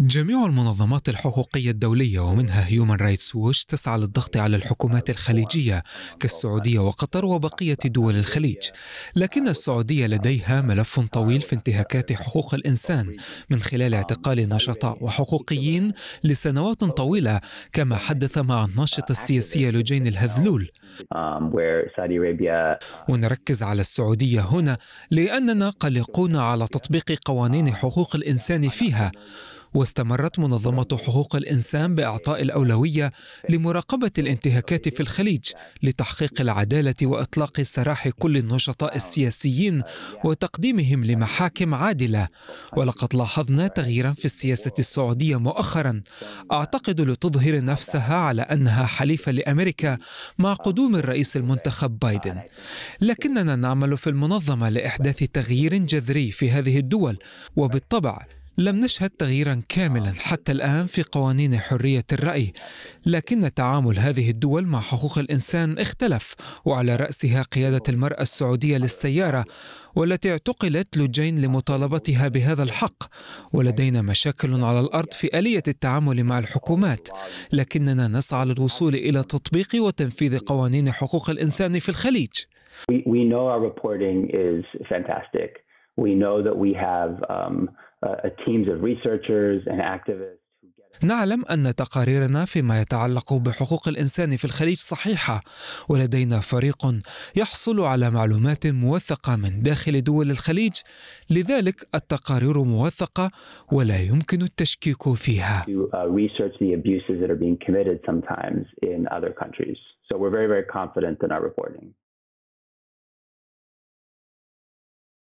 جميع المنظمات الحقوقية الدولية ومنها هيومن رايتس ووش تسعى للضغط على الحكومات الخليجية كالسعودية وقطر وبقية دول الخليج لكن السعودية لديها ملف طويل في انتهاكات حقوق الإنسان من خلال اعتقال نشطاء وحقوقيين لسنوات طويلة كما حدث مع الناشط السياسي لوجين الهذلول um, ونركز على السعودية هنا لأننا قلقون على تطبيق قوانين حقوق الإنسان فيها واستمرت منظمة حقوق الإنسان بإعطاء الأولوية لمراقبة الانتهاكات في الخليج لتحقيق العدالة وإطلاق سراح كل النشطاء السياسيين وتقديمهم لمحاكم عادلة ولقد لاحظنا تغييرا في السياسة السعودية مؤخرا أعتقد لتظهر نفسها على أنها حليفة لأمريكا مع قدوم الرئيس المنتخب بايدن لكننا نعمل في المنظمة لإحداث تغيير جذري في هذه الدول وبالطبع لم نشهد تغييرا كاملا آه، حتى الان في قوانين حريه الراي لكن تعامل هذه الدول مع حقوق الانسان اختلف وعلى راسها قياده المراه السعوديه للسياره والتي اعتقلت لجين لمطالبتها بهذا الحق ولدينا مشاكل على الارض في اليه التعامل مع الحكومات لكننا نسعى للوصول الى تطبيق وتنفيذ قوانين حقوق الانسان في الخليج We know our reporting is fantastic. We know that we have um, uh, teams of researchers and activists. نعلم ان تقاريرنا فيما يتعلق بحقوق الانسان في الخليج صحيحه ولدينا فريق يحصل على معلومات موثقه من داخل دول الخليج لذلك التقارير موثقه ولا يمكن التشكيك فيها uh, So we're very, very confident in our reporting.